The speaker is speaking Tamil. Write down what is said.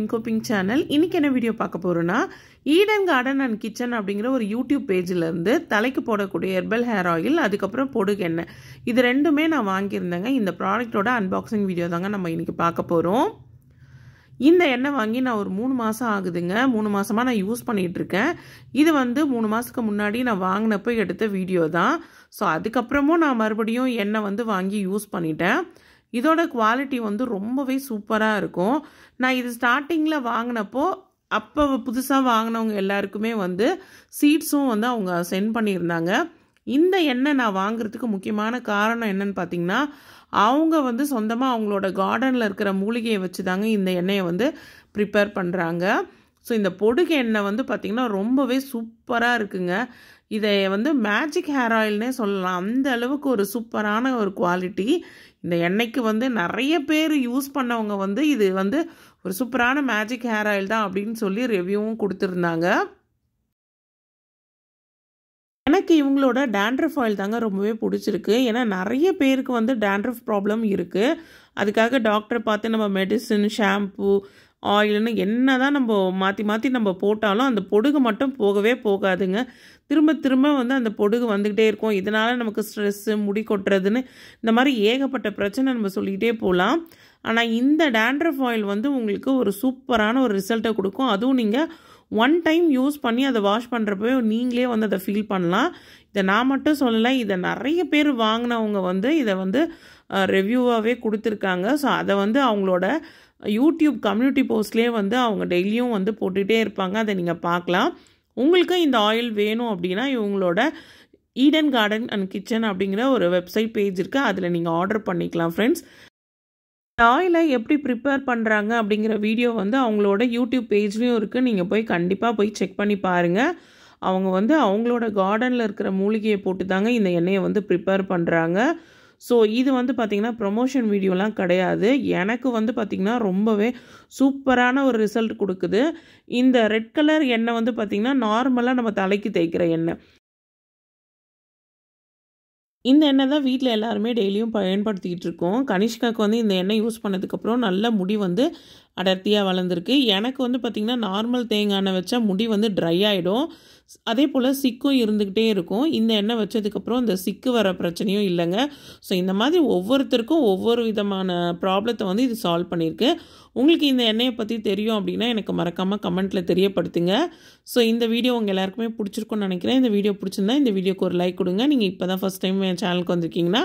பிங் குப்பிங் சேனல் இன்றைக்கி என்ன வீடியோ பார்க்க போகிறோன்னா ஈடன் கார்டன் அண்ட் கிச்சன் அப்படிங்கிற ஒரு யூடியூப் பேஜிலேருந்து தலைக்கு போடக்கூடிய ஹெர்பல் ஹேர் ஆயில் அதுக்கப்புறம் பொடுகு எண்ணெய் இது ரெண்டுமே நான் வாங்கியிருந்தேங்க இந்த ப்ராடக்டோட அன்பாக்சிங் வீடியோ தாங்க நம்ம இன்றைக்கி பார்க்க போகிறோம் இந்த எண்ணெய் வாங்கி நான் ஒரு மூணு மாதம் ஆகுதுங்க மூணு மாதமாக நான் யூஸ் பண்ணிகிட்ருக்கேன் இது வந்து மூணு மாதத்துக்கு முன்னாடி நான் வாங்கினப்போ எடுத்த வீடியோ தான் ஸோ அதுக்கப்புறமும் நான் மறுபடியும் எண்ணெய் வந்து வாங்கி யூஸ் பண்ணிட்டேன் இதோட குவாலிட்டி வந்து ரொம்பவே சூப்பராக இருக்கும் நான் இது ஸ்டார்டிங்கில் வாங்கினப்போ அப்போ புதுசாக வாங்கினவங்க எல்லாருக்குமே வந்து சீட்ஸும் வந்து அவங்க சென்ட் பண்ணியிருந்தாங்க இந்த எண்ணெய் நான் வாங்குறதுக்கு முக்கியமான காரணம் என்னன்னு பார்த்தீங்கன்னா அவங்க வந்து சொந்தமாக அவங்களோட கார்டனில் இருக்கிற மூலிகையை வச்சு தாங்க இந்த எண்ணெயை வந்து ப்ரிப்பேர் பண்ணுறாங்க ஸோ இந்த பொடுகு எண்ணெய் வந்து பார்த்திங்கன்னா ரொம்பவே சூப்பராக இருக்குங்க இதை வந்து மேஜிக் ஹேர் ஆயில்னே சொல்லலாம் அந்த அளவுக்கு ஒரு சூப்பரான ஒரு குவாலிட்டி இந்த எண்ணெய்க்கு வந்து நிறைய பேர் யூஸ் பண்ணவங்க வந்து இது வந்து ஒரு சூப்பரான மேஜிக் ஹேர் ஆயில் தான் அப்படின்னு சொல்லி ரிவ்யூவும் கொடுத்துருந்தாங்க எனக்கு இவங்களோட டேண்ட்ரஃப் ஆயில் தாங்க ரொம்பவே பிடிச்சிருக்கு ஏன்னா நிறைய பேருக்கு வந்து டேண்ட்ரஃப் ப்ராப்ளம் இருக்குது அதுக்காக டாக்டரை பார்த்து நம்ம மெடிசன் ஷாம்பு ஆயில்னு என்ன தான் நம்ம மாற்றி மாற்றி நம்ம போட்டாலும் அந்த பொடுகு மட்டும் போகவே போகாதுங்க திரும்ப திரும்ப வந்து அந்த பொடுகு வந்துக்கிட்டே இருக்கும் இதனால் நமக்கு ஸ்ட்ரெஸ்ஸு முடி கொட்டுறதுன்னு இந்த மாதிரி ஏகப்பட்ட பிரச்சனை நம்ம சொல்லிக்கிட்டே போகலாம் ஆனால் இந்த டேண்ட்ரஃப் ஆயில் வந்து உங்களுக்கு ஒரு சூப்பரான ஒரு ரிசல்ட்டை கொடுக்கும் அதுவும் நீங்கள் ஒன் டைம் யூஸ் பண்ணி அதை வாஷ் பண்ணுறப்போ நீங்களே வந்து அதை ஃபீல் பண்ணலாம் இதை நான் மட்டும் சொல்லலை இதை நிறைய பேர் வாங்கினவங்க வந்து இதை வந்து ரிவ்யூவாகவே கொடுத்துருக்காங்க ஸோ அதை வந்து அவங்களோட யூடியூப் கம்யூனிட்டி போஸ்ட்லேயே வந்து அவங்க டெய்லியும் வந்து போட்டுகிட்டே இருப்பாங்க அதை நீங்கள் பார்க்கலாம் உங்களுக்கு இந்த ஆயில் வேணும் அப்படின்னா இவங்களோட ஈடன் கார்டன் அண்ட் கிச்சன் அப்படிங்கிற ஒரு வெப்சைட் பேஜ் இருக்குது அதில் நீங்கள் ஆர்டர் பண்ணிக்கலாம் ஃப்ரெண்ட்ஸ் டாயில் எப்படி ப்ரிப்பேர் பண்ணுறாங்க அப்படிங்கிற வீடியோ வந்து அவங்களோட யூடியூப் பேஜ்லேயும் இருக்குது நீங்கள் போய் கண்டிப்பாக போய் செக் பண்ணி பாருங்கள் அவங்க வந்து அவங்களோட கார்டனில் இருக்கிற மூலிகையை போட்டு தாங்க இந்த எண்ணெயை வந்து ப்ரிப்பேர் பண்ணுறாங்க ஸோ இது வந்து பார்த்திங்கன்னா ப்ரொமோஷன் வீடியோலாம் கிடையாது எனக்கு வந்து பார்த்திங்கன்னா ரொம்பவே சூப்பரான ஒரு ரிசல்ட் கொடுக்குது இந்த ரெட் கலர் எண்ணெய் வந்து பார்த்திங்கன்னா நார்மலாக நம்ம தலைக்கு தேய்க்கிற எண்ணெய் இந்த எண்ணெய் தான் வீட்டில் எல்லாருமே டெய்லியும் பயன்படுத்திக்கிட்டு இருக்கோம் கனிஷ்காவுக்கு வந்து இந்த எண்ணெய் யூஸ் பண்ணதுக்கப்புறம் நல்ல முடி வந்து அடர்த்தியாக வளர்ந்துருக்கு எனக்கு வந்து பார்த்திங்கன்னா நார்மல் தேங்காய் எண்ணெய் வச்சா முடி வந்து ட்ரை ஆகிடும் அதே போல் சிக்கும் இருந்துக்கிட்டே இருக்கும் இந்த எண்ணெய் வச்சதுக்கப்புறம் இந்த சிக்கு வர பிரச்சனையும் இல்லைங்க ஸோ இந்த மாதிரி ஒவ்வொருத்தருக்கும் ஒவ்வொரு விதமான ப்ராப்ளத்தை வந்து இது சால்வ் பண்ணியிருக்கு உங்களுக்கு இந்த எண்ணெயை பற்றி தெரியும் அப்படின்னா எனக்கு மறக்காமல் கமெண்ட்டில் தெரியப்படுத்துங்க ஸோ இந்த வீடியோ உங்கள் எல்லாருக்குமே பிடிச்சிருக்கும்னு நினைக்கிறேன் இந்த வீடியோ பிடிச்சிருந்தா இந்த வீடியோக்கு ஒரு லைக் கொடுங்க நீங்கள் இப்போ தான் ஃபஸ்ட் டைம் என் சேனலுக்கு வந்திருக்கீங்கன்னா